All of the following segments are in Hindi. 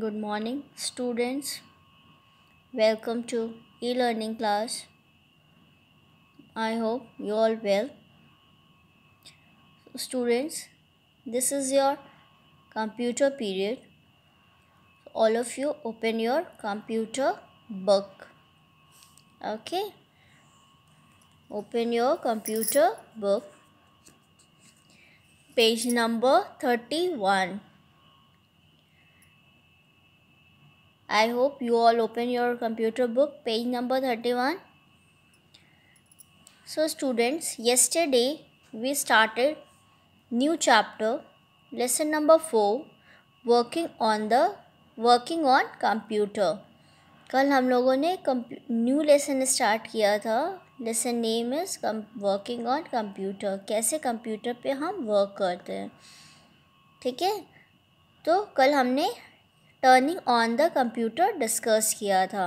Good morning, students. Welcome to e learning class. I hope you all well. Students, this is your computer period. All of you open your computer book. Okay? Open your computer book. Page number 31. I hope you all open your computer book page number 31. So students, yesterday we started new chapter lesson number 4 working on the working on computer. कल हम लोगों ने न्यू लेसन स्टार्ट किया था lesson name is working on computer कैसे कंप्यूटर पे हम वर्क करते हैं ठीक है तो कल हमने turning on the computer discuss किया था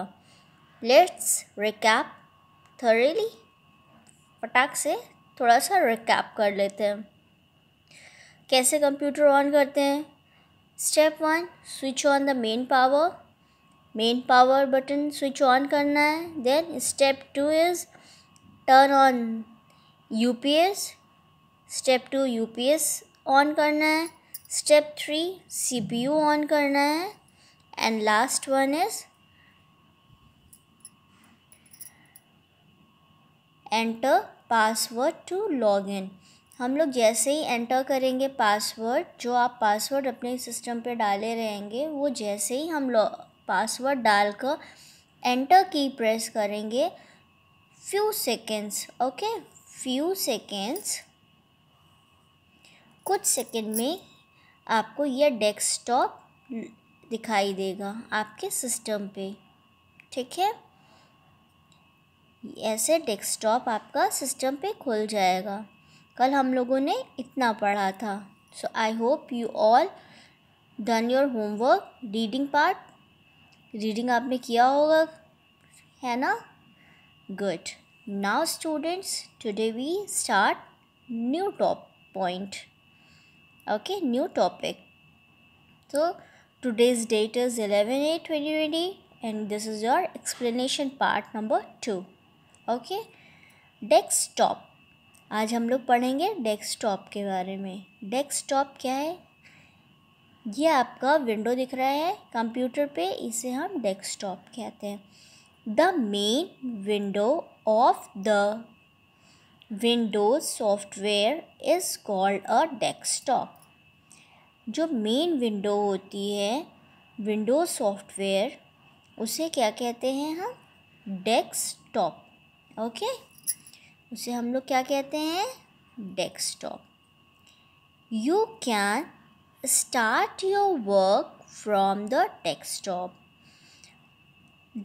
लेट्स रिकैप थरेली पटाख से थोड़ा सा रिकैप कर लेते हैं कैसे कंप्यूटर ऑन करते हैं step one switch on the main power main power button switch on करना है then step two is turn on U P S step two U P S on करना है step three C P U on करना है and last one is enter password to log in हम लोग जैसे ही एंटर करेंगे पासवर्ड जो आप पासवर्ड अपने सिस्टम पे डाले रहेंगे वो जैसे ही हम पासवर्ड डालकर एंटर की प्रेस करेंगे few seconds okay few seconds कुछ सेकेंड में आपको यह डेस्कटॉप दिखाई देगा आपके सिस्टम पे ठीक है ऐसे डेस्कटॉप आपका सिस्टम पे खुल जाएगा कल हम लोगों ने इतना पढ़ा था so I hope you all done your homework reading part reading आपने किया होगा है ना good now students today we start new top point okay new topic तो Today's date is 11-8-2020 and this is your explanation part number two okay desktop आज हम लोग पढ़ेंगे डेस्कटॉप के बारे में डेस्कटॉप क्या है ये आपका विंडो दिख रहा है कंप्यूटर पे इसे हम डेस्कटॉप कहते हैं the main window of the windows software is called a desktop जो मेन विंडो होती है विंडो सॉफ्टवेयर उसे क्या कहते हैं हम डेस्कटॉप ओके उसे हम लोग क्या कहते हैं desktop you can start your work from the desktop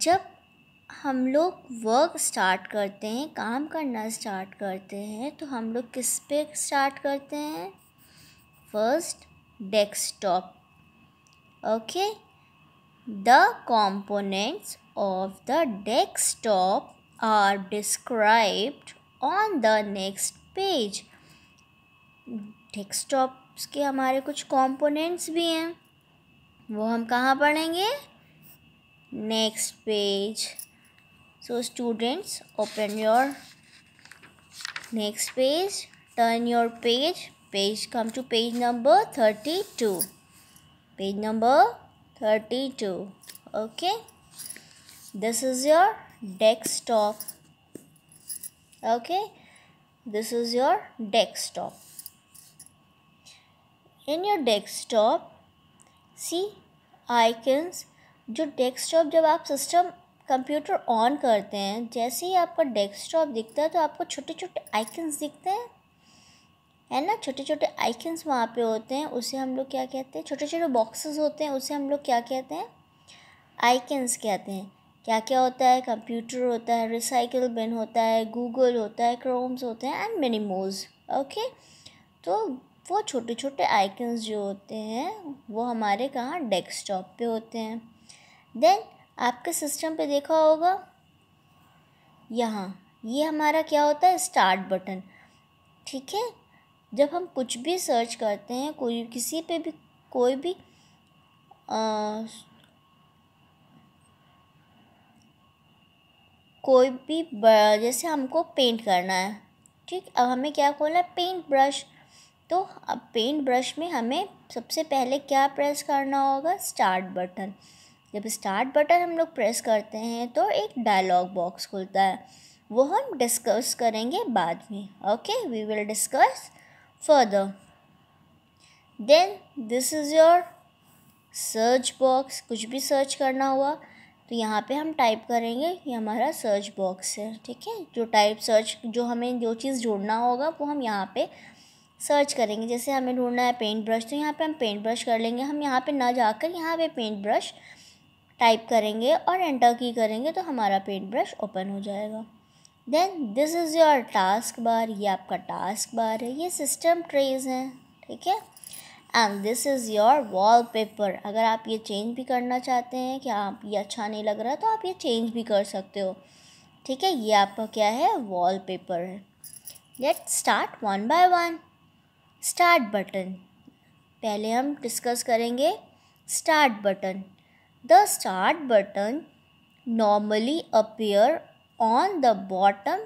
जब हम लोग वर्क स्टार्ट करते हैं काम करना स्टार्ट करते हैं तो हम लोग किस पे स्टार्ट करते हैं first desktop okay the components of the desktop are described on the next page desktop के हमारे कुछ कॉम्पोनेंट्स भी हैं वो हम कहाँ पढ़ेंगे next page so students open your next page turn your page page come to page number 32 page number 32 okay this is your desktop okay this is your desktop in your desktop see icons जो डेस्कटॉप जब आप सिस्टम कंप्यूटर ऑन करते हैं जैसे ही आपका डेस्कटॉप दिखता है तो आपको छोटे छोटे आइकन्स दिखते हैं है ना छोटे छोटे आइकन्स वहाँ पे होते हैं उसे हम लोग क्या कहते हैं छोटे छोटे बॉक्सेस होते हैं उसे हम लोग क्या कहते हैं आइकन्स कहते हैं क्या क्या होता है कंप्यूटर होता है रिसाइकल बिन होता है गूगल होता है क्रोम्स होते हैं एंड मेनी मोज ओके तो वो छोटे छोटे आइकन्स जो होते हैं वो हमारे कहाँ डेस्कटॉप पे होते हैं देन आपके सिस्टम पे देखा होगा यहाँ ये हमारा क्या होता है स्टार्ट बटन ठीक है जब हम कुछ भी सर्च करते हैं कोई किसी पे भी कोई भी आ, कोई भी जैसे हमको पेंट करना है ठीक अब हमें क्या खोलना है पेंट ब्रश तो अब पेंट ब्रश में हमें सबसे पहले क्या प्रेस करना होगा स्टार्ट बटन जब स्टार्ट बटन हम लोग प्रेस करते हैं तो एक डायलॉग बॉक्स खुलता है वो हम डिस्कस करेंगे बाद में okay we will discuss further. Then this is your search box. कुछ भी search करना हुआ तो यहाँ पे हम टाइप करेंगे ये हमारा सर्च बॉक्स है ठीक है जो टाइप सर्च जो हमें जो चीज़ ढूंढना होगा वो हम यहाँ पे सर्च करेंगे जैसे हमें ढूंढना है पेंट ब्रश तो यहाँ पे हम पेंट ब्रश कर लेंगे हम यहाँ पे ना जाकर यहाँ पे पेंट ब्रश टाइप करेंगे और एंटर की करेंगे तो हमारा पेंट ब्रश ओपन हो जाएगा then this is your task bar ये आपका टास्क बार है ये सिस्टम ट्रेज हैं ठीक है and this is your wallpaper अगर आप ये चेंज भी करना चाहते हैं कि आप ये अच्छा नहीं लग रहा तो आप ये चेंज भी कर सकते हो ठीक है ये आपका क्या है वॉल पेपर है let start one by one start button पहले हम डिस्कस करेंगे start button the start button normally appear on the bottom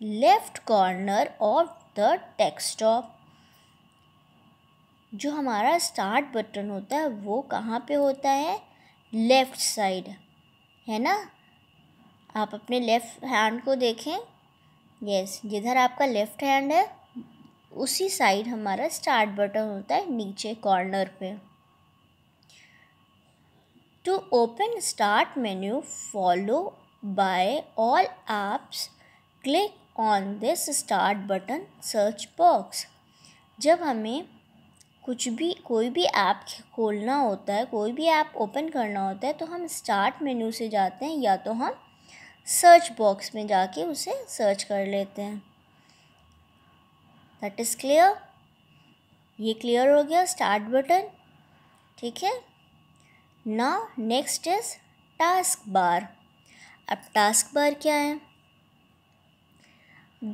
left corner of the desktop जो हमारा स्टार्ट बटन होता है वो कहाँ पे होता है लेफ़्ट साइड है ना आप अपने लेफ़्ट हैंड को देखें यस जिधर आपका लेफ़्ट हैंड है उसी साइड हमारा स्टार्ट बटन होता है नीचे कॉर्नर पे to open start menu follow By all apps, click on this start button search box. जब हमें कुछ भी कोई भी ऐप खोलना होता है कोई भी ऐप ओपन करना होता है तो हम स्टार्ट मेन्यू से जाते हैं या तो हम सर्च बॉक्स में जाके उसे सर्च कर लेते हैं दैट इज़ क्लियर ये क्लियर हो गया स्टार्ट बटन ठीक है ना नेक्स्ट इज़ टास्क बार अब टास्क बार क्या है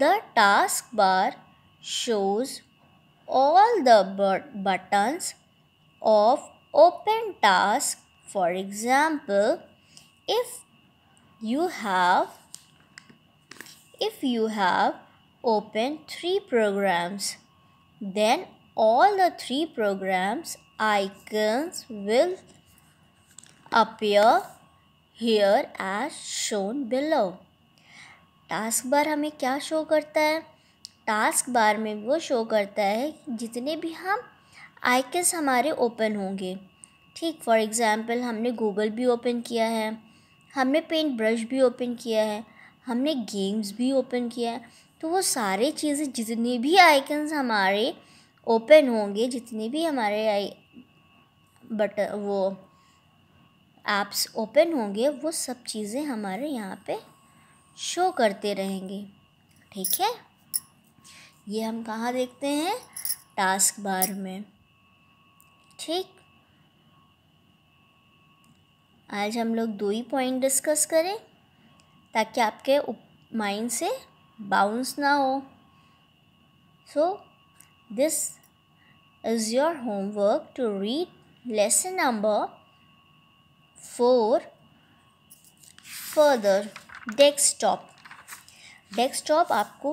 the task bar shows all the buttons of open task for example if you have if you have open three programs then all the three programs icons will appear here as shown below task bar हमें क्या शो करता है टास्क बार में वो शो करता है जितने भी हम आइकन्स हमारे ओपन होंगे ठीक फॉर एग्ज़ाम्पल हमने गूगल भी ओपन किया है हमने पेंट ब्रश भी ओपन किया है हमने गेम्स भी ओपन किया है तो वो सारे चीज़ें जितने भी आइकन्स हमारे ओपन होंगे जितने भी हमारे आई बट वो ऐप्स ओपन होंगे वो सब चीज़ें हमारे यहाँ पे शो करते रहेंगे ठीक है ये हम कहाँ देखते हैं टास्क बार में ठीक आज हम लोग दो ही पॉइंट डिस्कस करें ताकि आपके माइंड से बाउंस ना हो so this is your homework to read lesson number four further desktop desktop आपको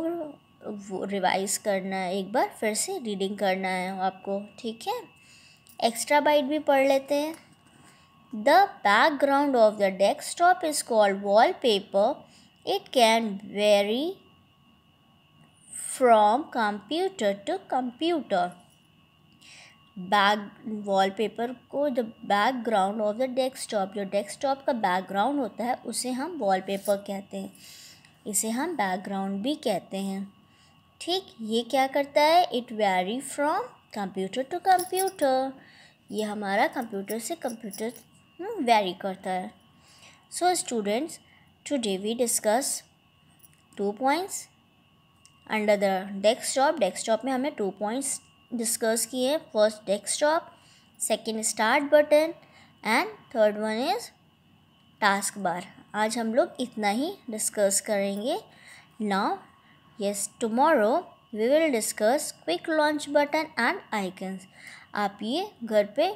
रिवाइज करना है एक बार फिर से रीडिंग करना है आपको ठीक है एक्स्ट्रा बाइट भी पढ़ लेते हैं the background of the desktop is called wallpaper it can vary from computer to computer back wallpaper को the background of the desktop जो डेस्कटॉप का बैकग्राउंड होता है उसे हम वॉलपेपर कहते हैं इसे हम बैकग्राउंड भी कहते हैं ठीक ये क्या करता है it vary from computer to computer ये हमारा कंप्यूटर से कंप्यूटर हम्म, वेरी करता है so students today we discuss two points under the desktop desktop में हमें टू पॉइंट्स डिस्कस किए first desktop second start button and third one is task bar आज हम लोग इतना ही डिस्कस करेंगे now yes tomorrow we will discuss quick launch button and icons आप ये घर पे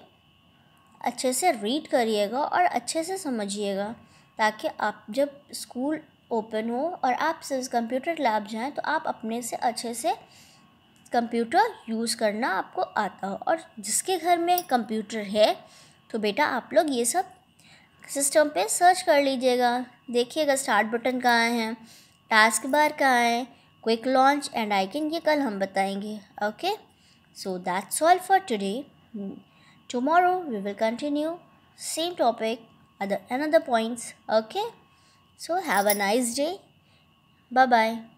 अच्छे से रीड करिएगा और अच्छे से समझिएगा ताकि आप जब स्कूल ओपन हो और आप कंप्यूटर लैब जाएं तो आप अपने से अच्छे से कंप्यूटर यूज़ करना आपको आता हो और जिसके घर में कंप्यूटर है तो बेटा आप लोग ये सब सिस्टम पे सर्च कर लीजिएगा देखिएगा स्टार्ट बटन कहाँ है टास्क बार कहाँ है क्विक लॉन्च एंड आइकन ये कल हम बताएंगे okay so that's all for today tomorrow we will continue same topic other another points okay so have a nice day bye bye